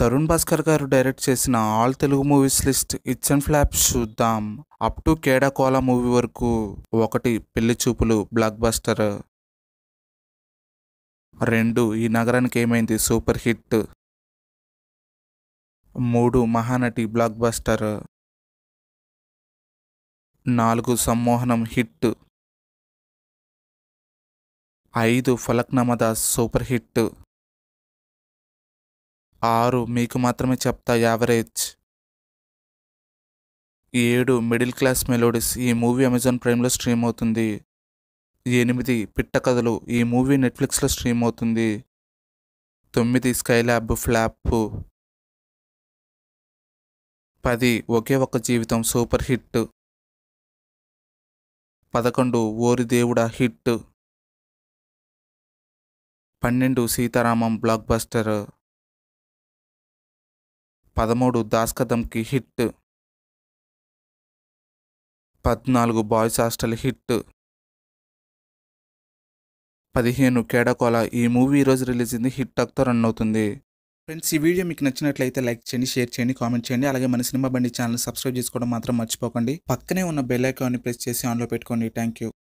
తరుణ్ భాస్కర్ గారు డైరెక్ట్ చేసిన all Telugu movies list hits and flops చూద్దాం అప్ టు కేడాకోల మూవీ వరకు ఒకటి పెళ్లి చూపులు బ్లాక్ బస్టర్ రెండు ఈ నగరానికి ఏమైంది సూపర్ హిట్ మూడు మహానటి బ్లాక్ బస్టర్ నాలుగు సమ్మోహనం హిట్ ఐదు ఫలక్నమద సూపర్ హిట్ ఆరు మీకు మాత్రమే చెప్తా యావరేజ్ ఏడు మిడిల్ క్లాస్ మెలోడీస్ ఈ మూవీ అమెజాన్ ప్రైమ్లో స్ట్రీమ్ అవుతుంది ఎనిమిది పిట్ట కథలు ఈ మూవీ నెట్ఫ్లిక్స్లో స్ట్రీమ్ అవుతుంది తొమ్మిది స్కైలాబ్ ఫ్లాప్ పది ఒకే ఒక జీవితం సూపర్ హిట్ పదకొండు ఓరి దేవుడా హిట్ పన్నెండు సీతారామం బ్లాక్ బస్టర్ పదమూడు దాస్కదంకి హిట్ పద్నాలుగు బాయ్స్ హాస్టల్ హిట్ పదిహేను కేడకోల ఈ మూవీ ఈరోజు రిలీజ్ అయింది హిట్ అక్తో రన్ అవుతుంది ఫ్రెండ్స్ ఈ వీడియో మీకు నచ్చినట్లయితే లైక్ చేయండి షేర్ చేయండి కామెంట్ చేయండి అలాగే మన సినిమా బండి ఛానల్ సబ్స్క్రైబ్ చేసుకోవడం మాత్రం మర్చిపోకండి పక్కనే ఉన్న బెల్ ఐకాన్ని ప్రెస్ చేసి ఆన్లో పెట్టుకోండి థ్యాంక్ యూ